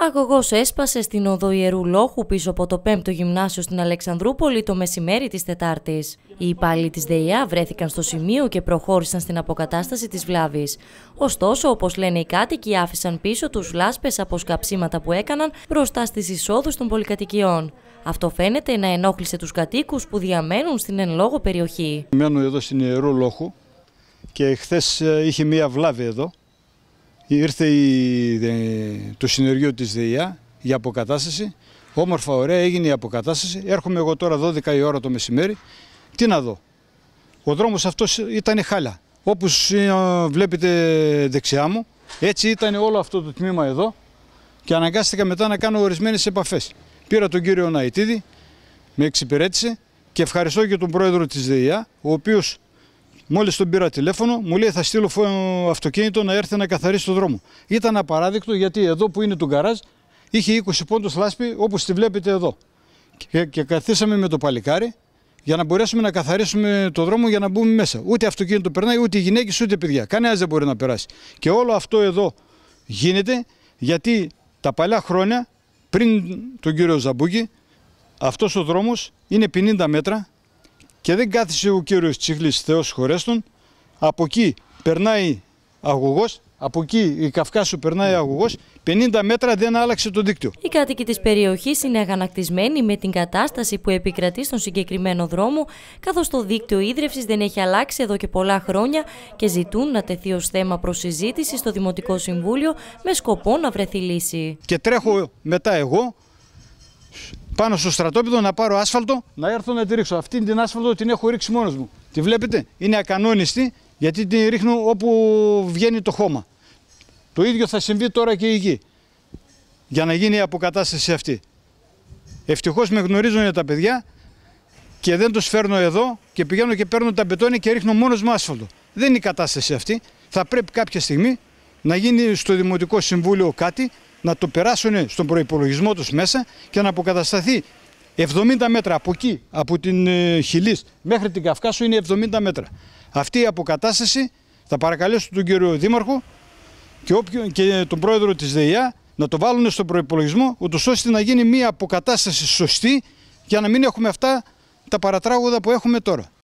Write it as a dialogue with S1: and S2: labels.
S1: Αγωγός έσπασε στην οδό Ιερού Λόχου πίσω από το 5ο Γυμνάσιο στην Αλεξανδρούπολη το μεσημέρι της Τετάρτης. Οι υπάλληλοι της ΔΕΙΑ βρέθηκαν στο σημείο και προχώρησαν στην αποκατάσταση της βλάβης. Ωστόσο, όπως λένε οι κάτοικοι, άφησαν πίσω τους λάσπες από σκαψίματα που έκαναν μπροστά στις εισόδους των πολυκατοικιών. Αυτό φαίνεται να ενόχλησε τους κατοίκους που διαμένουν στην εν λόγω περιοχή.
S2: Μένω εδώ στην Ιερού Λόχου και χθες ε, είχε μία βλάβη εδώ Ήρθε η, το συνεργείο της ΔΕΙΑ για αποκατάσταση. Όμορφα, ωραία, έγινε η αποκατάσταση. Έρχομαι εγώ τώρα 12 η ώρα το μεσημέρι. Τι να δω. Ο δρόμος αυτός ήταν χάλια. Όπως βλέπετε δεξιά μου, έτσι ήταν όλο αυτό το τμήμα εδώ και αναγκάστηκα μετά να κάνω ορισμένες επαφές. Πήρα τον κύριο Ναϊτίδη, με εξυπηρέτησε και ευχαριστώ και τον πρόεδρο της ΔΕΙΑ, ο οποίος Μόλις τον πήρα τηλέφωνο, μου λέει θα στείλω αυτοκίνητο να έρθει να καθαρίσει το δρόμο. Ήταν απαράδεκτο γιατί εδώ που είναι το γκαράζ είχε 20 πόντους λάσπη όπως τη βλέπετε εδώ. Και, και καθίσαμε με το παλικάρι για να μπορέσουμε να καθαρίσουμε το δρόμο για να μπούμε μέσα. Ούτε αυτοκίνητο περνάει, ούτε γυναίκες, ούτε παιδιά. Κανένα δεν μπορεί να περάσει. Και όλο αυτό εδώ γίνεται γιατί τα παλιά χρόνια πριν τον κύριο Ζαμπούκη αυτός ο δρόμος είναι 50 μέτρα και δεν κάθισε ο κύριος Τσίχλης Θεός χωρέστον. Από εκεί περνάει αγωγός, από εκεί η Καυκάσου περνάει αγωγός, 50 μέτρα δεν άλλαξε το δίκτυο.
S1: Οι κάτοικοι της περιοχής είναι αγανακτισμένοι με την κατάσταση που επικρατεί στον συγκεκριμένο δρόμο, καθώς το δίκτυο ίδρυυσης δεν έχει αλλάξει εδώ και πολλά χρόνια και ζητούν να τεθεί ως θέμα προς συζήτηση στο Δημοτικό Συμβούλιο με σκοπό να βρεθεί λύση.
S2: Και τρέχω μετά εγώ πάνω στο στρατόπεδο να πάρω άσφαλτο να έρθω να τη ρίξω. Αυτή την άσφαλτο την έχω ρίξει μόνος μου. Τη βλέπετε, είναι ακανόνιστη γιατί την ρίχνω όπου βγαίνει το χώμα. Το ίδιο θα συμβεί τώρα και εκεί για να γίνει η αποκατάσταση αυτή. Ευτυχώς με γνωρίζουν τα παιδιά και δεν τους φέρνω εδώ και πηγαίνω και παίρνω τα μπετόνια και ρίχνω μόνος μου άσφαλτο. Δεν είναι η κατάσταση αυτή. Θα πρέπει κάποια στιγμή να γίνει στο Δημοτικό Συμβούλιο κάτι να το περάσουν στον προϋπολογισμό τους μέσα και να αποκατασταθεί 70 μέτρα από εκεί, από την ε, Χιλής μέχρι την Καυκάσου είναι 70 μέτρα. Αυτή η αποκατάσταση θα παρακαλέσω τον κύριο Δήμαρχο και, και τον πρόεδρο της ΔΕΙΑ να το βάλουν στον προϋπολογισμό ούτως ώστε να γίνει μια αποκατάσταση σωστή για να μην έχουμε αυτά τα παρατράγωδα που έχουμε τώρα.